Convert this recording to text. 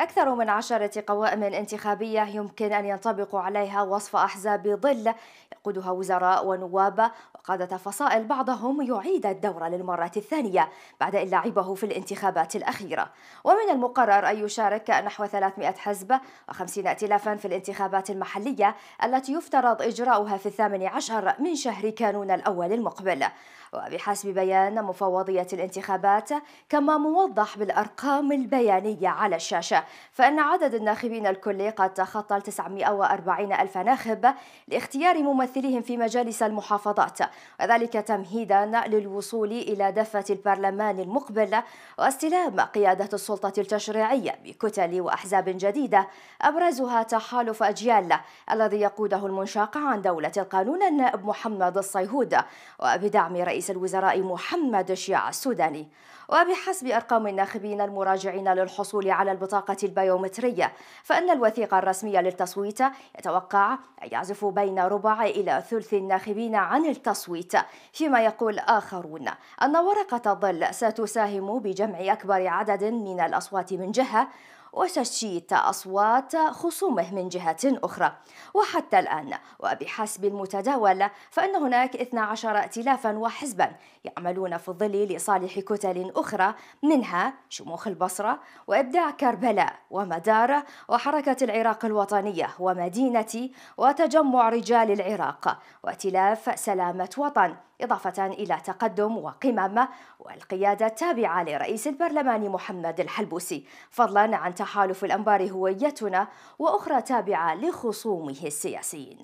أكثر من عشرة قوائم انتخابية يمكن أن ينطبق عليها وصف أحزاب ظل يقودها وزراء ونواب وقادة فصائل بعضهم يعيد الدور للمرة الثانية بعد أن لعبه في الانتخابات الأخيرة ومن المقرر أن يشارك نحو 300 حزب و50 ائتلافا في الانتخابات المحلية التي يفترض إجراؤها في الثامن عشر من شهر كانون الأول المقبل وبحسب بيان مفوضية الانتخابات كما موضح بالأرقام البيانية على الشاشة فإن عدد الناخبين الكلي قد تخطى ال 940 ألف ناخب لاختيار ممثلهم في مجالس المحافظات وذلك تمهيدا للوصول إلى دفة البرلمان المقبل واستلام قيادة السلطة التشريعية بكتل وأحزاب جديدة أبرزها تحالف أجيال الذي يقوده المنشق عن دولة القانون النائب محمد الصيهود وبدعم رئيس الوزراء محمد الشيع السوداني وبحسب أرقام الناخبين المراجعين للحصول على البطاقة البيومترية فإن الوثيقة الرسمية للتصويت يتوقع أن يعزف بين ربع إلى ثلث الناخبين عن التصويت فيما يقول آخرون أن ورقة الظل ستساهم بجمع أكبر عدد من الأصوات من جهة وتشتيت أصوات خصومه من جهة أخرى وحتى الآن وبحسب المتداول فإن هناك 12 ائتلافا وحزبا يعملون في الظل لصالح كتل أخرى منها شموخ البصرة وإبداع كربلاء ومدار وحركة العراق الوطنية ومدينتي وتجمع رجال العراق وائتلاف سلامة وطن إضافة إلى تقدم وقمم والقيادة التابعة لرئيس البرلمان محمد الحلبوسي فضلا عن تحالف الأنبار هويتنا وأخرى تابعة لخصومه السياسيين